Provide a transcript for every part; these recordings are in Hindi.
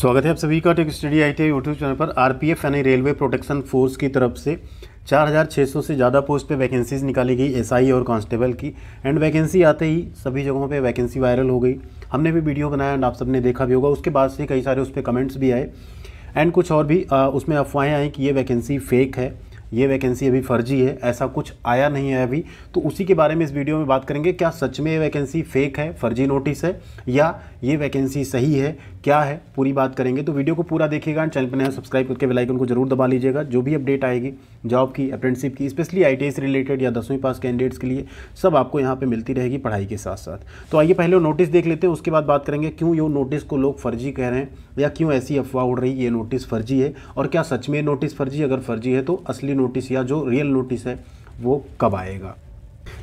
स्वागत है आप सभी का tech study I T YouTube channel पर आरपीएफ यानी रेलवे प्रोटेक्शन फोर्स की तरफ से 4,600 से ज़्यादा पोस्ट पे वैकेंसीज निकाली गई एसआई और कांस्टेबल की एंड वैकेंसी आते ही सभी जगहों पे वैकेंसी वायरल हो गई हमने भी वीडियो बनाया एंड आप सबने देखा भी होगा उसके बाद से कई सारे उस पर कमेंट्स भी आए एंड कुछ और भी आ, उसमें अफवाहें आई कि ये वैकेंसी फेक है ये वैकेंसी अभी फर्जी है ऐसा कुछ आया नहीं है अभी तो उसी के बारे में इस वीडियो में बात करेंगे क्या सच में ये वैकेंसी फेक है फर्जी नोटिस है या ये वैकेंसी सही है क्या है पूरी बात करेंगे तो वीडियो को पूरा देखिएगा चैनल पर नया सब्सक्राइब करके बेलाइकन को जरूर दबा लीजिएगा जो भी अपडेट आएगी जॉब की अप्रेंटिसिप की स्पेशली आई से रिलेटेड या दसवीं पास कैंडिडेट्स के लिए सब आपको यहाँ पर मिलती रहेगी पढ़ाई के साथ साथ तो आइए पहले नोटिस देख लेते हैं उसके बाद बात करेंगे क्यों ये नोटिस को लोग फर्जी कह रहे हैं या क्यों ऐसी अफवाह उड़ रही ये नोटिस फर्जी है और क्या सच में नोटिस फर्जी अगर फर्जी है तो असली नोटिस या जो रियल नोटिस है वो कब आएगा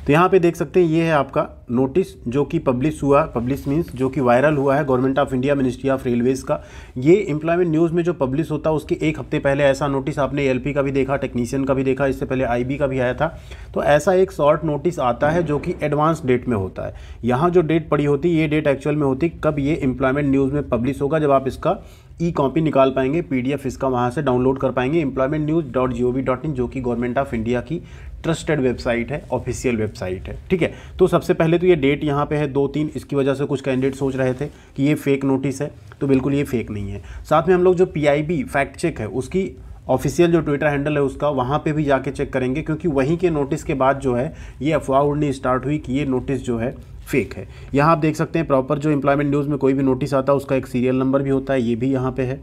तो यहाँ पे देख सकते हैं ये है आपका नोटिस जो कि पब्लिश हुआ पब्लिश मीन्स जो कि वायरल हुआ है government of India ministry of railways का ये एम्प्लॉयमेंट न्यूज़ में जो पब्लिश होता है उसके एक हफ्ते पहले ऐसा नोटिस आपने एल का भी देखा टेक्नीशियन का भी देखा इससे पहले आई का भी आया था तो ऐसा एक शॉर्ट नोटिस आता है जो कि एडवांस डेट में होता है यहाँ जो डेट पड़ी होती ये डेट एक्चुअल में होती कब ये एम्प्लॉयमेंट न्यूज़ में पब्लिश होगा जब आप इसका ई कॉपी निकाल पाएंगे पीडीएफ इसका वहाँ से डाउनलोड कर पाएंगे employment news dot G O V dot in जो कि गवर्नमेंट ऑफ इंडिया की ट्रस्टेड वेबसाइट है ऑफिशियल वेबसाइट है ठीक है तो सबसे पहले तो ये डेट यहाँ पे है दो तीन इसकी वजह से कुछ कैंडिडेट सोच रहे थे कि ये फेक नोटिस है तो बिल्कुल ये फेक नहीं है साथ में हम लोग जो पी फैक्ट चेक है उसकी ऑफिशियल जो ट्विटर हैंडल है उसका वहाँ पे भी जाके चेक करेंगे क्योंकि वहीं के नोटिस के बाद जो है ये अफवाह उड़नी स्टार्ट हुई कि ये नोटिस जो है फेक है यहाँ आप देख सकते हैं प्रॉपर जो एम्प्लॉयमेंट न्यूज़ में कोई भी नोटिस आता है उसका एक सीरियल नंबर भी होता है ये भी यहाँ पे है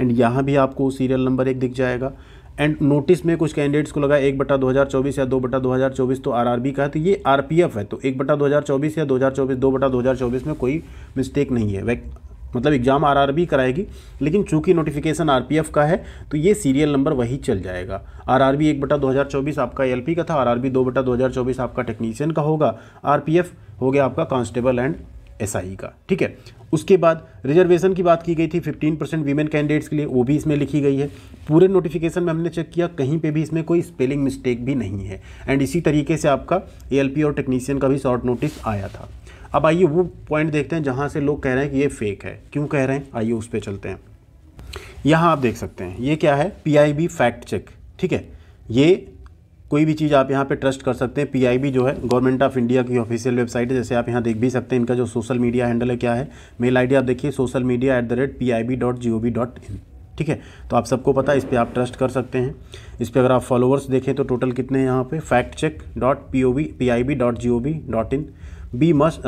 एंड यहाँ भी आपको सीरियल नंबर एक दिख जाएगा एंड नोटिस में कुछ कैंडिडेट्स को लगा एक बटा दो हज़ार चौबीस या दो बटा दो हज़ार चौबीस तो आरआरबी का है तो ये आरपीएफ है तो एक बटा दो हजार चौबीस या दो हजार चौबीस दो बटा दो हज़ार चौबीस में कोई मिस्टेक नहीं है मतलब एग्ज़ाम आरआरबी कराएगी लेकिन चूंकि नोटिफिकेशन आरपीएफ का है तो ये सीरियल नंबर वही चल जाएगा आरआरबी एक बटा चौबीस आपका पी का था आरआरबी दो बटा चौबीस आपका टेक्नीशियन का होगा एफ हो गया आपका कांस्टेबल एंड एसआई e का ठीक है उसके बाद रिजर्वेशन की बात की गई थी 15 परसेंट वीमेन कैंडिडेट्स के लिए वो भी इसमें लिखी गई है पूरे नोटिफिकेशन में हमने चेक किया कहीं पे भी इसमें कोई स्पेलिंग मिस्टेक भी नहीं है एंड इसी तरीके से आपका ए और टेक्नीशियन का भी शॉर्ट नोटिस आया था अब आइए वो पॉइंट देखते हैं जहाँ से लोग कह रहे हैं कि ये फेक है क्यों कह रहे हैं आइए उस पर चलते हैं यहाँ आप देख सकते हैं ये क्या है पी फैक्ट चेक ठीक है ये कोई भी चीज़ आप यहाँ पे ट्रस्ट कर सकते हैं पीआईबी जो है गवर्नमेंट ऑफ इंडिया की ऑफिशियल वेबसाइट है जैसे आप यहाँ देख भी सकते हैं इनका जो सोशल मीडिया हैंडल है क्या है मेल आईडी आप देखिए social media at the rate P I B dot G O dot in ठीक है तो आप सबको पता है इस पर आप ट्रस्ट कर सकते हैं इस पर अगर आप फॉलोअर्स देखें तो टोटल कितने हैं यहाँ पर fact check dot P O V P I B dot G O V dot in be must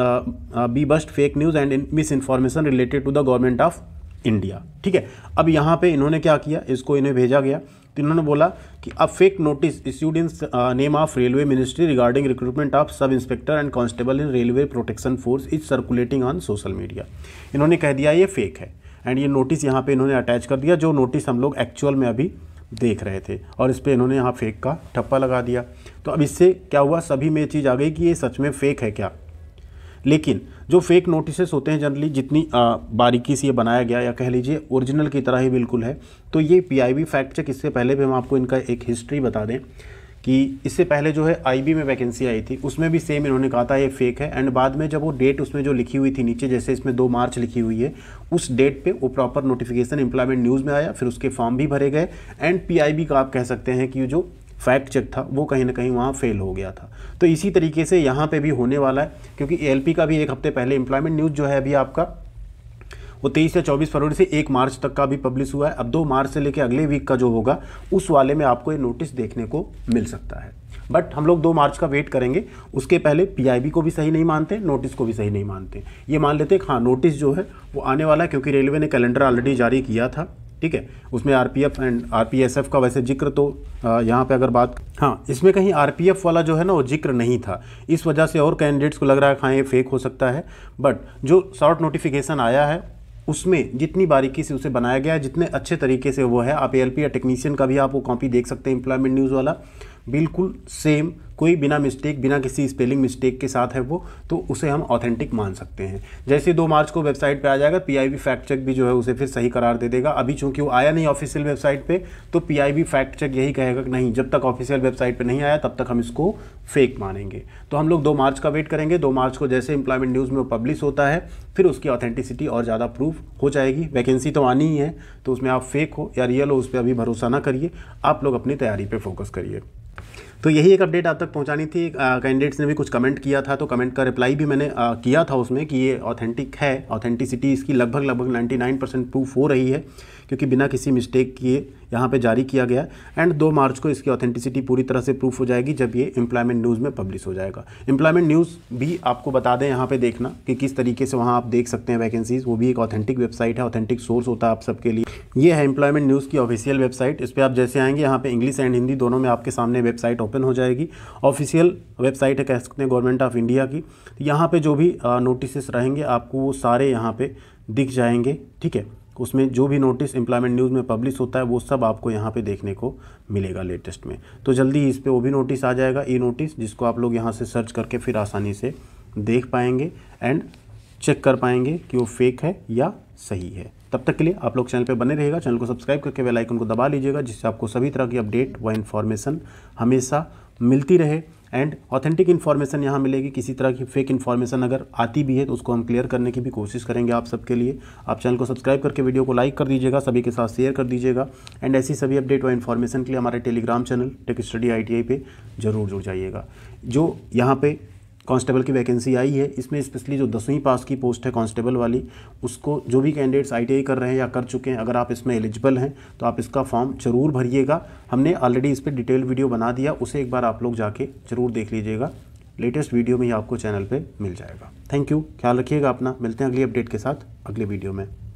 be bust fake news and misinformation related to the government of India ठीक है अब यहाँ पे इन्होंने क्या किया इसको इन्हें भेजा गया तो इन्होंने बोला कि a fake notice issued in name of railway ministry regarding recruitment of sub inspector and constable in railway protection force is circulating on social media इन्होंने कह दिया ये फेक है एंड ये नोटिस यहाँ पे इन्होंने अटैच कर दिया जो नोटिस हम लोग एक्चुअल में अभी देख रहे थे और इस पर इन्होंने यहाँ फेक का ठप्पा लगा दिया तो अब इससे क्या हुआ सभी में चीज़ आ गई कि ये सच में फेक है क्या लेकिन जो फेक नोटिसेस होते हैं जनरली जितनी आ, बारीकी से ये बनाया गया या कह लीजिए ओरिजिनल की तरह ही बिल्कुल है तो ये पीआईबी फैक्ट चेक इससे पहले भी हम आपको इनका एक हिस्ट्री बता दें कि इससे पहले जो है आईबी में वैकेंसी आई थी उसमें भी सेम इन्होंने कहा था ये फेक है एंड बाद में जब वो डेट उसमें जो लिखी हुई थी नीचे जैसे इसमें दो मार्च लिखी हुई है उस डेट पे वो प्रॉपर नोटिफिकेशन एम्प्लॉयमेंट न्यूज़ में आया फिर उसके फॉर्म भी भरे गए एंड पीआईबी का आप कह सकते हैं कि जो फैक्ट चेक था वो कहीं ना कहीं वहाँ फेल हो गया था तो इसी तरीके से यहाँ पे भी होने वाला है क्योंकि ए का भी एक हफ्ते पहले एम्प्लॉयमेंट न्यूज़ जो है अभी आपका वो तेईस या चौबीस फरवरी से एक मार्च तक का भी पब्लिश हुआ है अब दो मार्च से लेकर अगले वीक का जो होगा उस वाले में आपको ये नोटिस देखने को मिल सकता है बट हम लोग दो मार्च का वेट करेंगे उसके पहले पीआईबी को भी सही नहीं मानते नोटिस को भी सही नहीं मानते ये मान लेते हाँ नोटिस जो है वो आने वाला है क्योंकि रेलवे ने कैलेंडर ऑलरेडी जारी किया था ठीक है उसमें आरपीएफ एंड आरपीएसएफ का वैसे जिक्र तो यहाँ पे अगर बात हाँ इसमें कहीं आरपीएफ वाला जो है ना वो जिक्र नहीं था इस वजह से और कैंडिडेट्स को लग रहा है हाँ ये फेक हो सकता है बट जो शॉर्ट नोटिफिकेशन आया है उसमें जितनी बारीकी से उसे बनाया गया है जितने अच्छे तरीके से वो है आप एल या टेक्नीशियन का भी आप वो कॉपी देख सकते हैं एम्प्लॉयमेंट न्यूज़ वाला बिल्कुल सेम कोई बिना मिस्टेक बिना किसी स्पेलिंग मिस्टेक के साथ है वो तो उसे हम ऑथेंटिक मान सकते हैं जैसे दो मार्च को वेबसाइट पर आ जाएगा पीआईबी फैक्ट चेक भी जो है उसे फिर सही करार दे देगा अभी चूंकि वो आया नहीं ऑफिशियल वेबसाइट पर तो पीआईबी फैक्ट चेक यही कहेगा कि नहीं जब तक ऑफिशियल वेबसाइट पर नहीं आया तब तक हम इसको फेक मानेंगे तो हम लोग दो मार्च का वेट करेंगे दो मार्च को जैसे एम्प्लॉयमेंट न्यूज़ में वो पब्लिश होता है फिर उसकी ऑथेंटिसिटी और ज़्यादा प्रूफ हो जाएगी वैकेंसी तो आनी ही है तो उसमें आप फेक हो या रियल हो उस पर अभी भरोसा ना करिए आप लोग अपनी तैयारी पर फोकस करिए तो यही एक अपडेट आप तक पहुंचानी थी कैंडिडेट्स ने भी कुछ कमेंट किया था तो कमेंट का रिप्लाई भी मैंने आ, किया था उसमें कि ये ऑथेंटिक है ऑथेंटिसिटी इसकी लगभग लगभग 99 परसेंट प्रूफ हो रही है क्योंकि बिना किसी मिस्टेक के यहाँ पे जारी किया गया एंड दो मार्च को इसकी ऑथेंटिसिटी पूरी तरह से प्रूफ हो जाएगी जब ये एम्प्लॉयमेंट न्यूज़ में पब्लिश हो जाएगा एम्प्लॉयमेंट न्यूज़ भी आपको बता दें यहाँ पर देखना कि किस तरीके से वहाँ आप देख सकते हैं वैकेंसीज़ वो भी एक ऑथेंटिक वेबसाइट है ऑथेंटिक सोर्स होता है आप सबके लिए ये है एम्प्लॉयमेंट न्यूज़ की ऑफिशियल वेबसाइट इस पर आप जैसे आएंगे यहाँ पे इंग्लिश एंड हिंदी दोनों में आपके सामने वेबसाइट ओपन हो जाएगी ऑफिशियल वेबसाइट है कह सकते हैं गवर्नमेंट ऑफ इंडिया की तो यहाँ पर जो भी नोटिस रहेंगे आपको वो सारे यहाँ पर दिख जाएंगे ठीक है उसमें जो भी नोटिस एम्प्लॉयमेंट न्यूज़ में पब्लिश होता है वो सब आपको यहाँ पे देखने को मिलेगा लेटेस्ट में तो जल्दी इस पर वो भी नोटिस आ जाएगा ई नोटिस जिसको आप लोग यहाँ से सर्च करके फिर आसानी से देख पाएंगे एंड चेक कर पाएंगे कि वो फेक है या सही है तब तक के लिए आप लोग चैनल पर बने रहेगा चैनल को सब्सक्राइब करके वेलाइकन को दबा लीजिएगा जिससे आपको सभी तरह की अपडेट व इन्फॉर्मेशन हमेशा मिलती रहे एंड ऑथेंटिक इन्फॉर्मेशन यहाँ मिलेगी किसी तरह की फेक इन्फॉर्मेशन अगर आती भी है तो उसको हम क्लियर करने की भी कोशिश करेंगे आप सबके लिए आप चैनल को सब्सक्राइब करके वीडियो को लाइक कर दीजिएगा सभी के साथ शेयर कर दीजिएगा एंड ऐसी सभी अपडेट और इन्फॉर्मेशन के लिए हमारे telegram channel tech study I पे ज़रूर जुड़ जाइएगा जो यहाँ पर कांस्टेबल की वैकेंसी आई है इसमें स्पेशली जो दसवीं पास की पोस्ट है कांस्टेबल वाली उसको जो भी कैंडिडेट्स आईटीआई कर रहे हैं या कर चुके हैं अगर आप इसमें एलिजिबल हैं तो आप इसका फॉर्म ज़रूर भरिएगा हमने ऑलरेडी इस पर डिटेल वीडियो बना दिया उसे एक बार आप लोग जाके ज़रूर देख लीजिएगा लेटेस्ट वीडियो में ही आपको चैनल पर मिल जाएगा थैंक यू ख्याल रखिएगा अपना मिलते हैं अगली अपडेट के साथ अगले वीडियो में